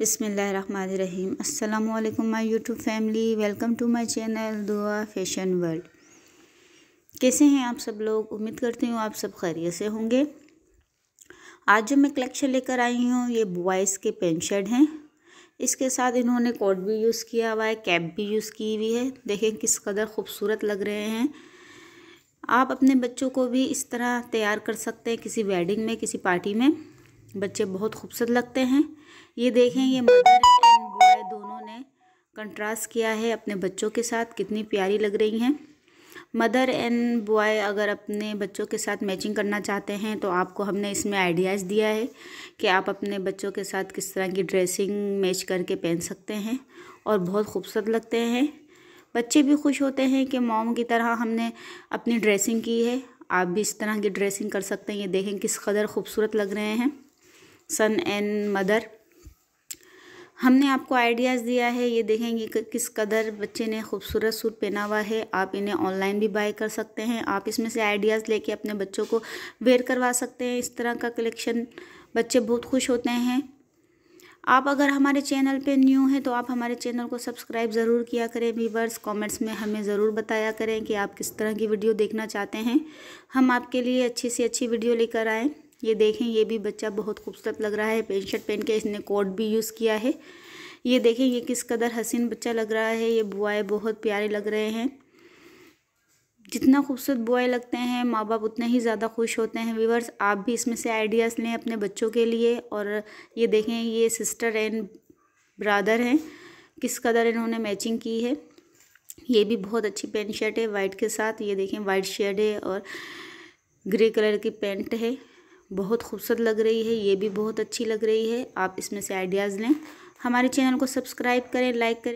बिसमीम् अल्लाम my YouTube family welcome to my channel Dua fashion world कैसे हैं आप सब लोग उम्मीद करती हूँ आप सब खैरियत से होंगे आज जो मैं कलेक्शन लेकर आई हूँ ये बॉयज़ के पेंट शर्ट हैं इसके साथ इन्होंने कोट भी यूज़ किया हुआ है कैप भी यूज़ की हुई है देखें किस कदर खूबसूरत लग रहे हैं आप अपने बच्चों को भी इस तरह तैयार कर सकते हैं किसी वेडिंग में किसी पार्टी में बच्चे बहुत खूबसूरत लगते हैं ये देखें ये मदर एंड बॉय दोनों ने कंट्रास्ट किया है अपने बच्चों के साथ कितनी प्यारी लग रही हैं मदर एंड बॉय अगर अपने बच्चों के साथ मैचिंग करना चाहते हैं तो आपको हमने इसमें आइडियाज़ दिया है कि आप अपने बच्चों के साथ किस तरह की ड्रेसिंग मैच करके पहन सकते हैं और बहुत खूबसूरत लगते हैं बच्चे भी खुश होते हैं कि मोम की तरह हमने अपनी ड्रेसिंग की है आप भी इस तरह की ड्रेसिंग कर सकते हैं ये देखें किस कदर खूबसूरत लग रहे हैं सन एंड मदर हमने आपको आइडियाज़ दिया है ये देखेंगे कि किस कदर बच्चे ने खूबसूरत सूट पहना हुआ है आप इन्हें ऑनलाइन भी बाय कर सकते हैं आप इसमें से आइडियाज़ लेके अपने बच्चों को वेयर करवा सकते हैं इस तरह का कलेक्शन बच्चे बहुत खुश होते हैं आप अगर हमारे चैनल पे न्यू हैं तो आप हमारे चैनल को सब्सक्राइब ज़रूर किया करें वीवर्स कॉमेंट्स में हमें ज़रूर बताया करें कि आप किस तरह की वीडियो देखना चाहते हैं हम आपके लिए अच्छी से अच्छी वीडियो लेकर आएँ ये देखें ये भी बच्चा बहुत खूबसूरत लग रहा है पेंट शर्ट पहन के इसने कोट भी यूज़ किया है ये देखें ये किस कदर हसीन बच्चा लग रहा है ये बुआए बहुत प्यारे लग रहे हैं जितना खूबसूरत बुआए लगते हैं माँ बाप उतने ही ज़्यादा खुश होते हैं व्यूवर्स आप भी इसमें से आइडियाज़ लें अपने बच्चों के लिए और ये देखें ये सिस्टर एंड ब्रादर हैं किस कदर इन्होंने मैचिंग की है ये भी बहुत अच्छी पेंट शर्ट है वाइट के साथ ये देखें वाइट शर्ट है और ग्रे कलर की पेंट है बहुत खूबसूरत लग रही है ये भी बहुत अच्छी लग रही है आप इसमें से आइडियाज़ लें हमारे चैनल को सब्सक्राइब करें लाइक करें